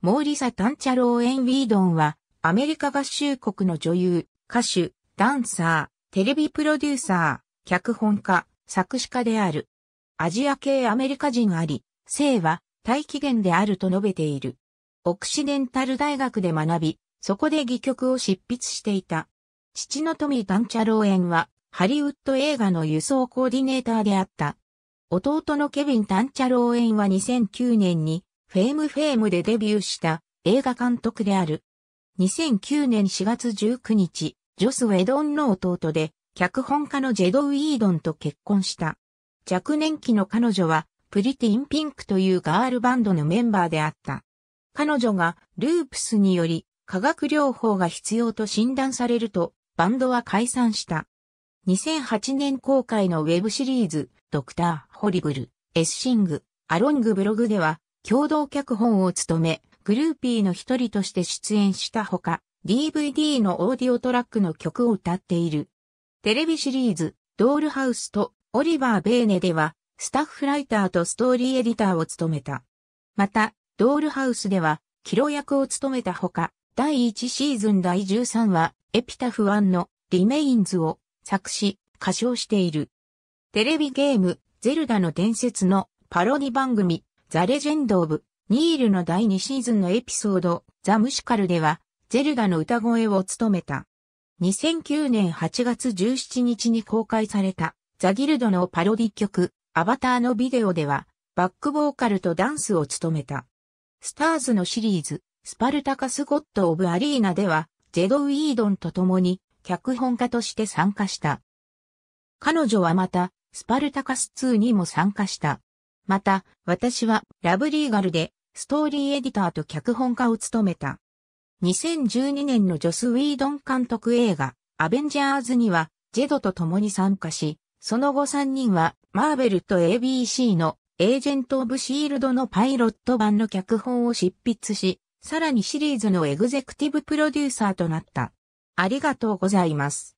モーリサ・タンチャロー・エン・ウィードンは、アメリカ合衆国の女優、歌手、ダンサー、テレビプロデューサー、脚本家、作詞家である。アジア系アメリカ人あり、性は大起源であると述べている。オクシデンタル大学で学び、そこで戯曲を執筆していた。父のトミー・タンチャロー・エンは、ハリウッド映画の輸送コーディネーターであった。弟のケビン・タンチャロー・エンは2009年に、フェームフェームでデビューした映画監督である。2009年4月19日、ジョス・ウェドンの弟で、脚本家のジェド・ウィードンと結婚した。若年期の彼女は、プリティン・ピンクというガールバンドのメンバーであった。彼女がループスにより化学療法が必要と診断されると、バンドは解散した。2008年公開のウェブシリーズ、ドクター・ホリブル、エッシング、アロングブログでは、共同脚本を務め、グルーピーの一人として出演したほか、DVD のオーディオトラックの曲を歌っている。テレビシリーズ、ドールハウスとオリバー・ベーネでは、スタッフライターとストーリーエディターを務めた。また、ドールハウスでは、キロ役を務めたほか、第1シーズン第13話、エピタフ1のリメインズを作詞、歌唱している。テレビゲーム、ゼルダの伝説のパロディ番組、ザ・レジェンド・オブ・ニールの第2シーズンのエピソード、ザ・ムシカルでは、ゼルダの歌声を務めた。2009年8月17日に公開された、ザ・ギルドのパロディ曲、アバターのビデオでは、バックボーカルとダンスを務めた。スターズのシリーズ、スパルタカス・ゴッド・オブ・アリーナでは、ジェド・ウィードンと共に、脚本家として参加した。彼女はまた、スパルタカス2にも参加した。また、私はラブリーガルでストーリーエディターと脚本家を務めた。2012年のジョス・ウィードン監督映画、アベンジャーズには、ジェドと共に参加し、その後3人は、マーベルと ABC のエージェント・オブ・シールドのパイロット版の脚本を執筆し、さらにシリーズのエグゼクティブプロデューサーとなった。ありがとうございます。